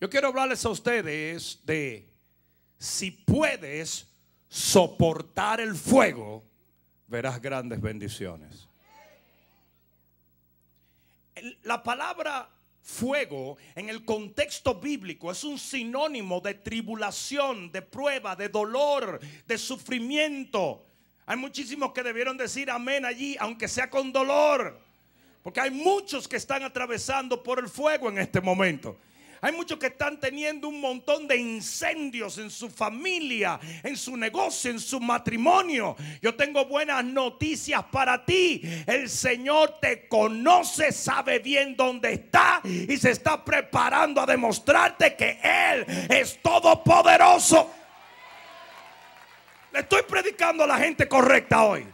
Yo quiero hablarles a ustedes de si puedes soportar el fuego, verás grandes bendiciones. La palabra fuego en el contexto bíblico es un sinónimo de tribulación, de prueba, de dolor, de sufrimiento. Hay muchísimos que debieron decir amén allí, aunque sea con dolor. Porque hay muchos que están atravesando por el fuego en este momento. Hay muchos que están teniendo un montón de incendios en su familia, en su negocio, en su matrimonio. Yo tengo buenas noticias para ti. El Señor te conoce, sabe bien dónde está y se está preparando a demostrarte que Él es todopoderoso. Le estoy predicando a la gente correcta hoy.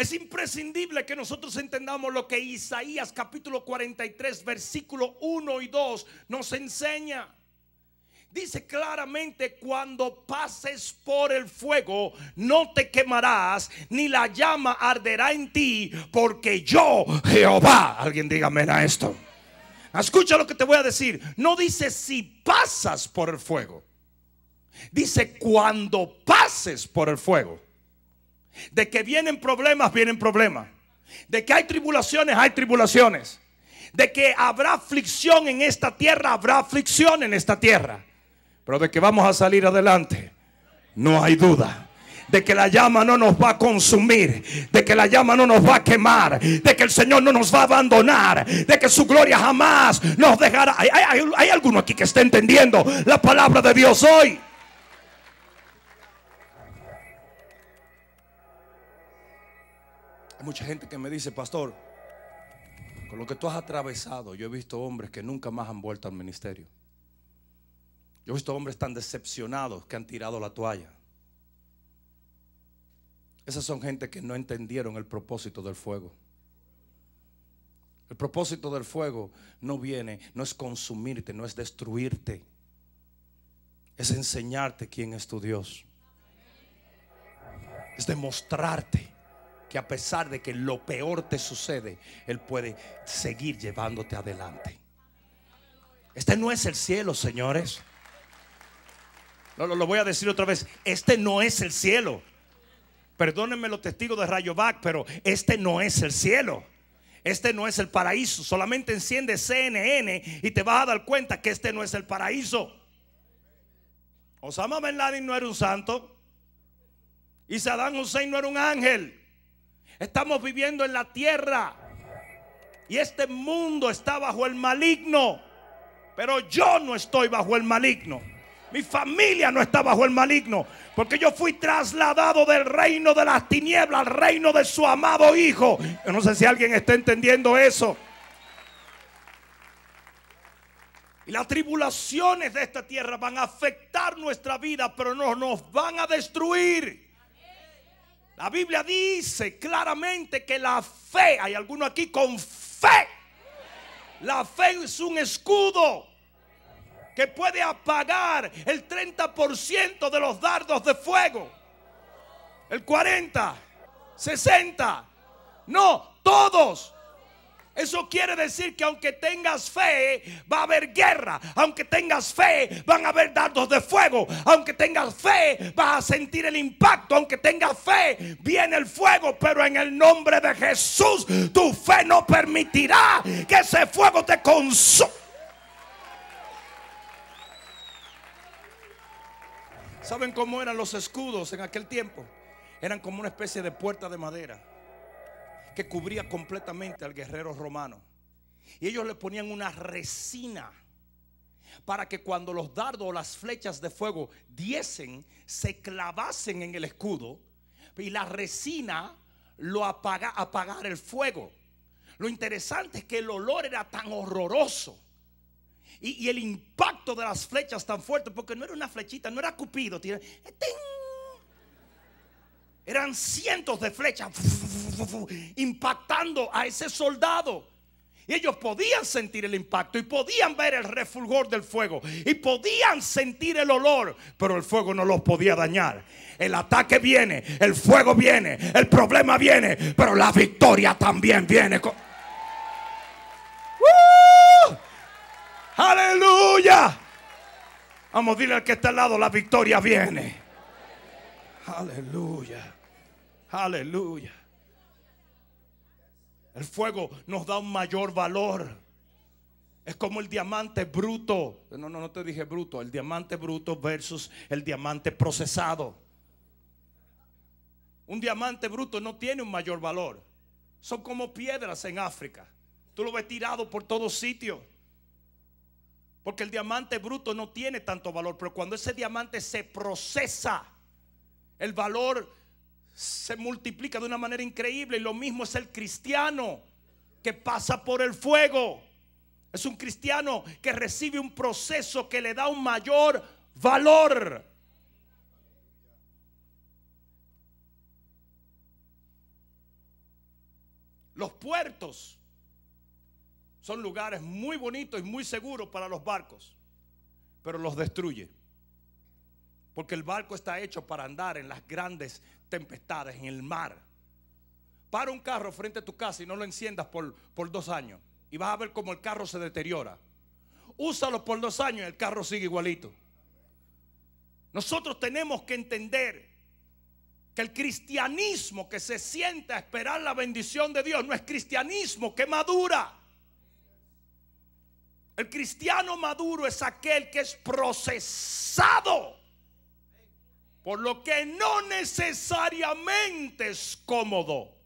Es imprescindible que nosotros entendamos lo que Isaías capítulo 43 versículo 1 y 2 nos enseña. Dice claramente, cuando pases por el fuego, no te quemarás, ni la llama arderá en ti, porque yo, Jehová, alguien dígame a esto. Escucha lo que te voy a decir. No dice si pasas por el fuego. Dice cuando pases por el fuego. De que vienen problemas, vienen problemas. De que hay tribulaciones, hay tribulaciones. De que habrá aflicción en esta tierra, habrá aflicción en esta tierra. Pero de que vamos a salir adelante, no hay duda de que la llama no nos va a consumir, de que la llama no nos va a quemar, de que el Señor no nos va a abandonar, de que su gloria jamás nos dejará. Hay, alguno aquí que está entendiendo la palabra de Dios hoy. Hay mucha gente que me dice, pastor, con lo que tú has atravesado, yo he visto hombres que nunca más han vuelto al ministerio. Yo he visto hombres tan decepcionados que han tirado la toalla. Esas son gente que no entendieron el propósito del fuego. El propósito del fuego no viene, no es consumirte, no es destruirte. Es enseñarte quién es tu Dios. Es demostrarte que a pesar de que lo peor te sucede, Él puede seguir llevándote adelante. Este no es el cielo, señores. Lo, lo, voy a decir otra vez. Este no es el cielo. Perdónenme los testigos de Rayovac, pero este no es el cielo. Este no es el paraíso. Solamente enciende CNN y te vas a dar cuenta que este no es el paraíso. Osama Bin Laden no era un santo. Y Saddam Hussein no era un ángel. Estamos viviendo en la tierra. Y este mundo está bajo el maligno. Pero yo no estoy bajo el maligno. Mi familia no está bajo el maligno. Porque yo fui trasladado del reino de las tinieblas al reino de su amado Hijo. Yo no sé si alguien está entendiendo eso. Y las tribulaciones de esta tierra van a afectar nuestra vida, pero no nos van a destruir. La Biblia dice claramente que la fe, hay alguno aquí con fe. La fe es un escudo que puede apagar el 30% de los dardos de fuego. El 40, 60. No, todos. Eso quiere decir que aunque tengas fe, va a haber guerra. Aunque tengas fe, van a haber dardos de fuego. Aunque tengas fe, vas a sentir el impacto. Aunque tengas fe, viene el fuego. Pero en el nombre de Jesús, tu fe no permitirá que ese fuego te consuma. ¿Saben cómo eran los escudos en aquel tiempo? Eran como una especie de puerta de madera cubría completamente al guerrero romano. Y ellos le ponían una resina para que cuando los dardos o las flechas de fuego diesen, se clavasen en el escudo y la resina lo apaga, apagar el fuego. Lo interesante es que el olor era tan horroroso y, el impacto de las flechas tan fuerte, porque no era una flechita, no era cupido, este eran cientos de flechas impactando a ese soldado. Y ellos podían sentir el impacto y podían ver el refulgor del fuego y podían sentir el olor, pero el fuego no los podía dañar. El ataque viene, el fuego viene, el problema viene, pero la victoria también viene. ¡Uh! Aleluya. Vamos, dile al que está al lado, la victoria viene. Aleluya. Aleluya. El fuego nos da un mayor valor. Es como el diamante bruto. No, no, no te dije bruto. El diamante bruto versus el diamante procesado. Un diamante bruto no tiene un mayor valor. Son como piedras en África. Tú lo ves tirado por todos sitios. Porque el diamante bruto no tiene tanto valor. Pero cuando ese diamante se procesa, el valor se multiplica de una manera increíble. Y lo mismo es el cristiano que pasa por el fuego. Es un cristiano que recibe un proceso que le da un mayor valor. Los puertos son lugares muy bonitos y muy seguros para los barcos, pero los destruye. Porque el barco está hecho para andar en las grandes tempestades, en el mar. Para un carro frente a tu casa y no lo enciendas por, dos años. Y vas a ver cómo el carro se deteriora. Úsalo por dos años y el carro sigue igualito. Nosotros tenemos que entender que el cristianismo que se sienta a esperar la bendición de Dios no es cristianismo que madura. El cristiano maduro es aquel que es procesado por lo que no necesariamente es cómodo.